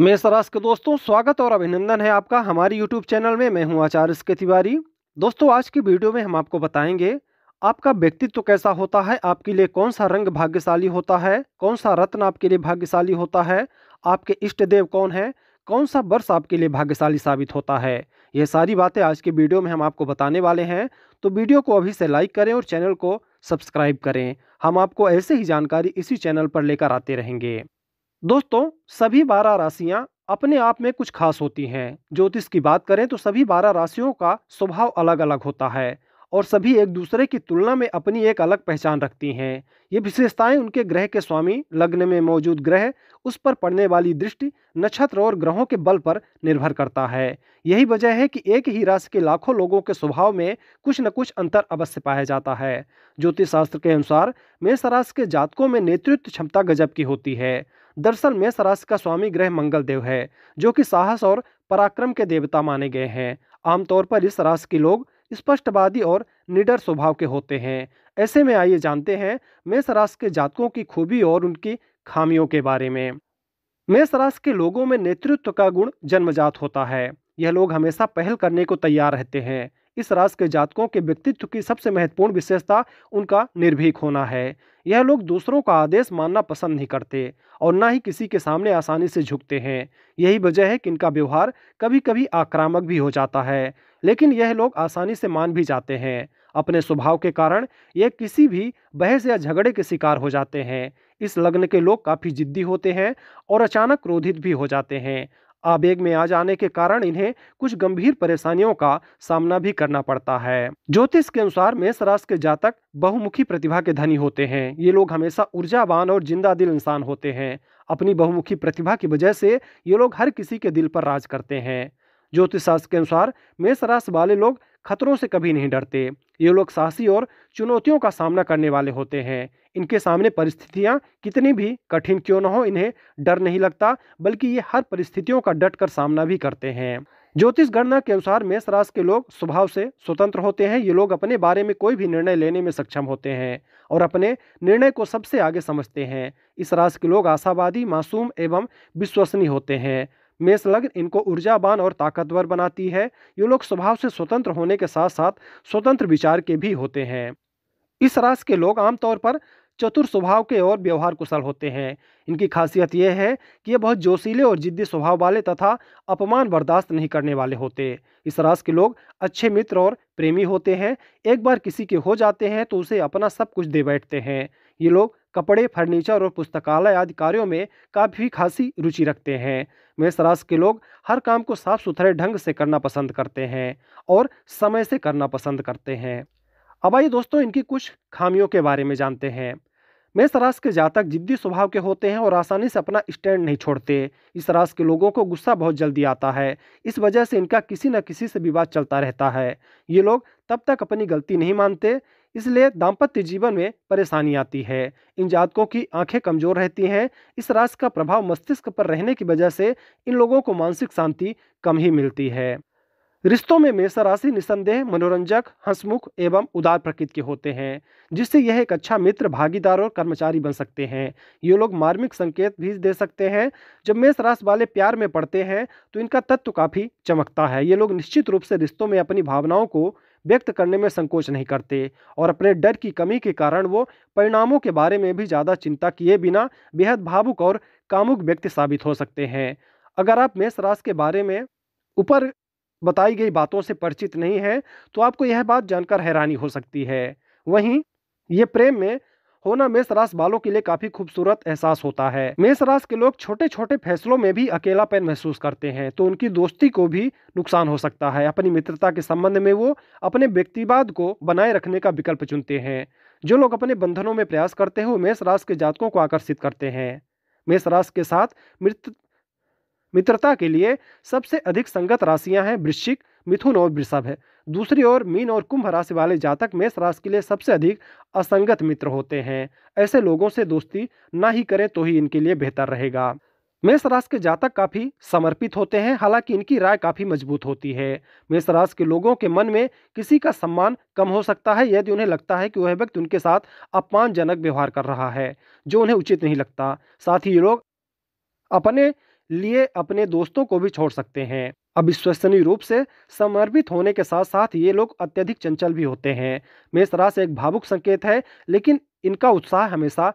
मेष राशि के दोस्तों स्वागत और अभिनंदन है आपका हमारी यूट्यूब चैनल में मैं हूं आचार्य इसके तिवारी दोस्तों आज की वीडियो में हम आपको बताएंगे आपका व्यक्तित्व कैसा होता है आपके लिए कौन सा रंग भाग्यशाली होता है कौन सा रत्न आपके लिए भाग्यशाली होता है आपके इष्ट देव कौन है कौन सा वर्ष आपके लिए भाग्यशाली साबित होता है ये सारी बातें आज की वीडियो में हम आपको बताने वाले हैं तो वीडियो को अभी से लाइक करें और चैनल को सब्सक्राइब करें हम आपको ऐसे ही जानकारी इसी चैनल पर लेकर आते रहेंगे दोस्तों सभी बारह राशियां अपने आप में कुछ खास होती हैं ज्योतिष की बात करें तो सभी बारह राशियों का स्वभाव अलग अलग होता है और सभी एक दूसरे की तुलना में अपनी एक अलग पहचान रखती हैं ये विशेषताएं उनके ग्रह के स्वामी लग्न में मौजूद ग्रह उस पर पड़ने वाली दृष्टि नक्षत्र और ग्रहों के बल पर निर्भर करता है यही वजह है कि एक ही राशि के लाखों लोगों के स्वभाव में कुछ न कुछ अंतर अवश्य पाया जाता है ज्योतिष शास्त्र के अनुसार मेष राशि के जातकों में नेतृत्व क्षमता गजब की होती है दरअसल मेष राशि का स्वामी ग्रह मंगल देव है जो कि साहस और पराक्रम के देवता माने गए हैं आमतौर पर इस राशि के लोग स्पष्टवादी और निडर स्वभाव के होते हैं ऐसे में आइए जानते हैं मेष राशि के जातकों की खूबी और उनकी खामियों के बारे में मेष राशि के लोगों में नेतृत्व का गुण जन्मजात होता है यह लोग हमेशा पहल करने को तैयार रहते हैं इस राशि के जातकों के व्यक्तित्व की सबसे महत्वपूर्ण विशेषता उनका निर्भीक होना है यह लोग दूसरों का आदेश मानना पसंद नहीं करते और ना ही किसी के सामने आसानी से झुकते हैं यही वजह है कि इनका व्यवहार कभी कभी आक्रामक भी हो जाता है लेकिन यह लोग आसानी से मान भी जाते हैं अपने स्वभाव के कारण यह किसी भी बहस या झगड़े के शिकार हो जाते हैं इस लग्न के लोग काफ़ी जिद्दी होते हैं और अचानक क्रोधित भी हो जाते हैं आवेग में आ जाने के कारण इन्हें कुछ गंभीर परेशानियों का सामना भी करना पड़ता है ज्योतिष के अनुसार मेष राशि के जातक बहुमुखी प्रतिभा के धनी होते हैं ये लोग हमेशा ऊर्जावान और जिंदा दिल इंसान होते हैं अपनी बहुमुखी प्रतिभा की वजह से ये लोग हर किसी के दिल पर राज करते हैं ज्योतिष शास्त्र के अनुसार मेष राशि वाले लोग खतरों से कभी नहीं डरते ये लोग साहसी और चुनौतियों का सामना करने वाले होते हैं इनके सामने परिस्थितियाँ कितनी भी कठिन क्यों न हो इन्हें डर नहीं लगता बल्कि ये हर परिस्थितियों का डट कर सामना भी करते हैं ज्योतिष गणना के अनुसार मेष राशि के लोग स्वभाव से स्वतंत्र होते हैं ये लोग अपने बारे में कोई भी निर्णय लेने में सक्षम होते हैं और अपने निर्णय को सबसे आगे समझते हैं इस राशि के लोग आशावादी मासूम एवं विश्वसनीय होते हैं मेष लग्न इनको ऊर्जावान और ताकतवर बनाती है ये लोग स्वभाव से स्वतंत्र होने के साथ साथ स्वतंत्र विचार के भी होते हैं इस राशि के लोग आमतौर पर चतुर स्वभाव के और व्यवहार कुशल होते हैं इनकी खासियत यह है कि ये बहुत जोशीले और जिद्दी स्वभाव वाले तथा अपमान बर्दाश्त नहीं करने वाले होते इस राशि के लोग अच्छे मित्र और प्रेमी होते हैं एक बार किसी के हो जाते हैं तो उसे अपना सब कुछ दे बैठते हैं ये लोग कपड़े फर्नीचर और पुस्तकालय आदि कार्यों में काफ़ी खासी रुचि रखते हैं मेष राशि के लोग हर काम को साफ सुथरे ढंग से करना पसंद करते हैं और समय से करना पसंद करते हैं अब आइए दोस्तों इनकी कुछ खामियों के बारे में जानते हैं मेष राशि के जातक जिद्दी स्वभाव के होते हैं और आसानी से अपना स्टैंड नहीं छोड़ते इस राशि के लोगों को गुस्सा बहुत जल्दी आता है इस वजह से इनका किसी न किसी से विवाद चलता रहता है ये लोग तब तक अपनी गलती नहीं मानते इसलिए दाम्पत्य जीवन में परेशानी आती है इन जातकों की आंखें कमजोर रहती हैं इस राशि का प्रभाव मस्तिष्क पर रहने की वजह से इन लोगों को मानसिक शांति कम ही मिलती है रिश्तों में मेष राशि निसंदेह मनोरंजक हंसमुख एवं उदार प्रकृति के होते हैं जिससे यह एक अच्छा मित्र भागीदार और कर्मचारी बन सकते हैं ये लोग मार्मिक संकेत भी दे सकते हैं जब मेष राशि वाले प्यार में पड़ते हैं तो इनका तत्व काफ़ी चमकता है ये लोग निश्चित रूप से रिश्तों में अपनी भावनाओं को व्यक्त करने में संकोच नहीं करते और अपने डर की कमी के कारण वो परिणामों के बारे में भी ज़्यादा चिंता किए बिना बेहद भावुक और कामुक व्यक्ति साबित हो सकते हैं अगर आप मेष राशि के बारे में ऊपर बताई गई बातों से परिचित नहीं हैं तो आपको यह बात जानकर हैरानी हो सकती है वहीं ये प्रेम में होना मेष राशि वालों के लिए काफी खूबसूरत एहसास होता है मेष राशि के लोग छोटे छोटे फैसलों में भी अकेलापन महसूस करते हैं तो उनकी दोस्ती को भी नुकसान हो सकता है अपनी मित्रता के संबंध में वो अपने व्यक्तिवाद को बनाए रखने का विकल्प चुनते हैं जो लोग अपने बंधनों में प्रयास करते हैं वो मेष राशि के जातकों को आकर्षित करते हैं मेष राशि के साथ मृत मित्रता के लिए सबसे अधिक संगत राशियां हैं वृश्चिक मिथुन और वृषभ है दूसरी ओर मीन और कुंभ राशि वाले जातक मेष राशि के लिए सबसे अधिक असंगत मित्र होते हैं ऐसे लोगों से दोस्ती ना ही करें तो ही इनके लिए बेहतर रहेगा मेष राशि के जातक काफी समर्पित होते हैं हालांकि इनकी राय काफी मजबूत होती है मेष राशि के लोगों के मन में किसी का सम्मान कम हो सकता है यदि उन्हें लगता है कि वह व्यक्ति उनके साथ अपमानजनक व्यवहार कर रहा है जो उन्हें उचित नहीं लगता साथ ही ये लोग अपने लिए अपने दोस्तों को भी छोड़ सकते हैं अविश्वसनीय रूप से समर्पित होने के साथ साथ ये लोग अत्यधिक चंचल भी होते हैं मेष राशि एक भावुक संकेत है लेकिन इनका उत्साह हमेशा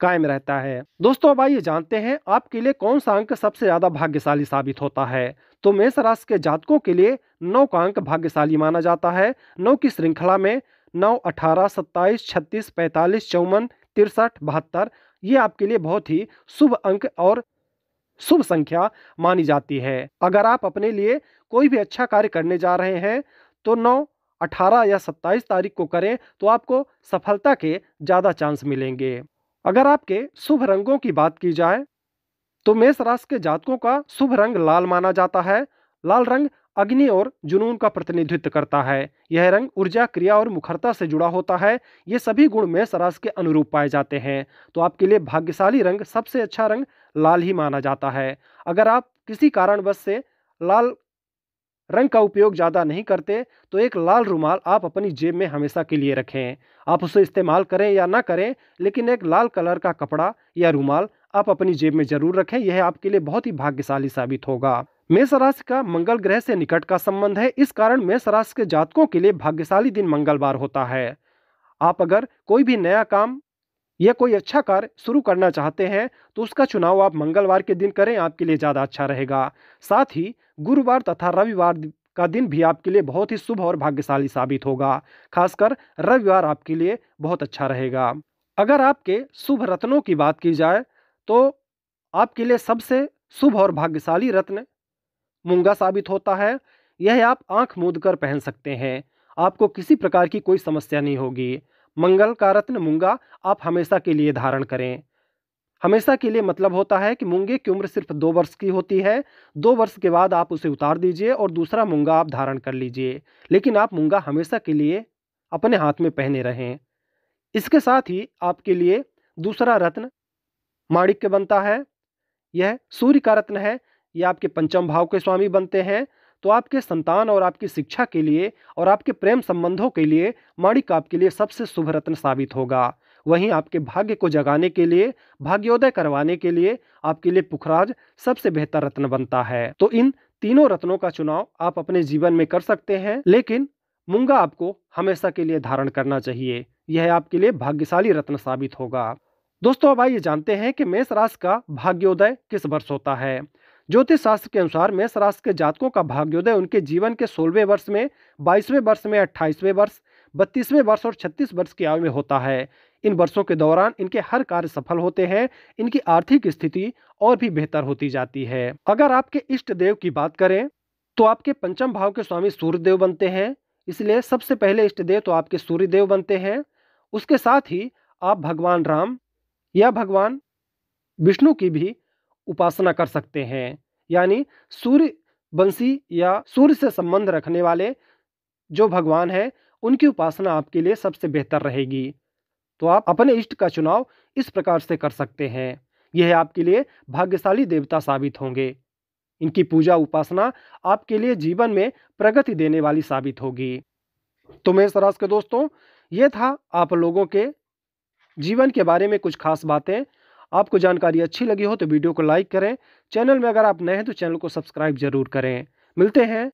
कायम रहता है दोस्तों अब आइए जानते हैं आपके लिए कौन सा अंक सबसे ज्यादा भाग्यशाली साबित होता है तो मेष राशि के जातकों के लिए नौ का अंक भाग्यशाली माना जाता है नौ की श्रृंखला में नौ अठारह सत्ताईस छत्तीस पैंतालीस चौवन तिरसठ बहत्तर ये आपके लिए बहुत ही शुभ अंक और शुभ संख्या मानी जाती है अगर आप अपने लिए कोई भी अच्छा कार्य करने जा रहे हैं तो नौ अठारह या सत्ताईस तारीख को करें तो आपको सफलता के ज़्यादा चांस मिलेंगे अगर आपके शुभ रंगों की बात की जाए तो मेष राशि के जातकों का शुभ रंग लाल माना जाता है लाल रंग अग्नि और जुनून का प्रतिनिधित्व करता है यह रंग ऊर्जा क्रिया और मुखरता से जुड़ा होता है ये सभी गुण मेष राशि के अनुरूप पाए जाते हैं तो आपके लिए भाग्यशाली रंग सबसे अच्छा रंग लाल ही माना जाता है अगर आप किसी कारणवश से लाल रंग का उपयोग ज़्यादा नहीं करते तो एक लाल रुमाल आप अपनी जेब में हमेशा के लिए रखें आप उसे इस्तेमाल करें या ना करें लेकिन एक लाल कलर का कपड़ा या रुमाल आप अपनी जेब में ज़रूर रखें यह आपके लिए बहुत ही भाग्यशाली साबित होगा मेष राशि का मंगल ग्रह से निकट का संबंध है इस कारण मेष राशि के जातकों के लिए भाग्यशाली दिन मंगलवार होता है आप अगर कोई भी नया काम यह कोई अच्छा कार्य शुरू करना चाहते हैं तो उसका चुनाव आप मंगलवार के दिन करें आपके लिए ज़्यादा अच्छा रहेगा साथ ही गुरुवार तथा रविवार का दिन भी आपके लिए बहुत ही शुभ और भाग्यशाली साबित होगा खासकर रविवार आपके लिए बहुत अच्छा रहेगा अगर आपके शुभ रत्नों की बात की जाए तो आपके लिए सबसे शुभ और भाग्यशाली रत्न मूंगा साबित होता है यह आप आंख मूंद कर पहन सकते हैं आपको किसी प्रकार की कोई समस्या नहीं होगी मंगल का रत्न मूंगा आप हमेशा के लिए धारण करें हमेशा के लिए मतलब होता है कि मूंगे की उम्र सिर्फ दो वर्ष की होती है दो वर्ष के बाद आप उसे उतार दीजिए और दूसरा मूंगा आप धारण कर लीजिए लेकिन आप मूंगा हमेशा के लिए अपने हाथ में पहने रहें इसके साथ ही आपके लिए दूसरा रत्न माणिक बनता है यह सूर्य का रत्न है यह आपके पंचम भाव के स्वामी बनते हैं तो आपके संतान और आपकी शिक्षा के लिए और आपके प्रेम संबंधों के लिए माणिक आपके लिए सबसे शुभ रत्न साबित होगा वहीं आपके भाग्य को जगाने के लिए भाग्योदय करवाने के लिए आपके लिए पुखराज सबसे बेहतर रत्न बनता है तो इन तीनों रत्नों का चुनाव आप अपने जीवन में कर सकते हैं लेकिन मुंगा आपको हमेशा के लिए धारण करना चाहिए यह आपके लिए भाग्यशाली रत्न साबित होगा दोस्तों अब आइए जानते हैं कि मेष राशि का भाग्योदय किस वर्ष होता है ज्योतिष शास्त्र के अनुसार मेष राशि के जातकों का भाग्योदय उनके जीवन के सोलहवें वर्ष में बाईसवें वर्ष में अट्ठाईसवें वर्ष बत्तीसवें वर्ष और छत्तीस वर्ष की आयु में होता है इन वर्षों के दौरान इनके हर कार्य सफल होते हैं इनकी आर्थिक स्थिति और भी बेहतर होती जाती है अगर आपके इष्ट देव की बात करें तो आपके पंचम भाव के स्वामी सूर्यदेव बनते हैं इसलिए सबसे पहले इष्ट देव तो आपके सूर्यदेव बनते हैं उसके साथ ही आप भगवान राम या भगवान विष्णु की भी उपासना कर सकते हैं यानी सूर्य बंसी या सूर्य से संबंध रखने वाले जो भगवान हैं उनकी उपासना आपके लिए सबसे बेहतर रहेगी तो आप अपने इष्ट का चुनाव इस प्रकार से कर सकते हैं यह आपके लिए भाग्यशाली देवता साबित होंगे इनकी पूजा उपासना आपके लिए जीवन में प्रगति देने वाली साबित होगी तो मैं सरास के दोस्तों ये था आप लोगों के जीवन के बारे में कुछ खास बातें आपको जानकारी अच्छी लगी हो तो वीडियो को लाइक करें चैनल में अगर आप नए हैं तो चैनल को सब्सक्राइब जरूर करें मिलते हैं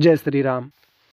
जय श्री राम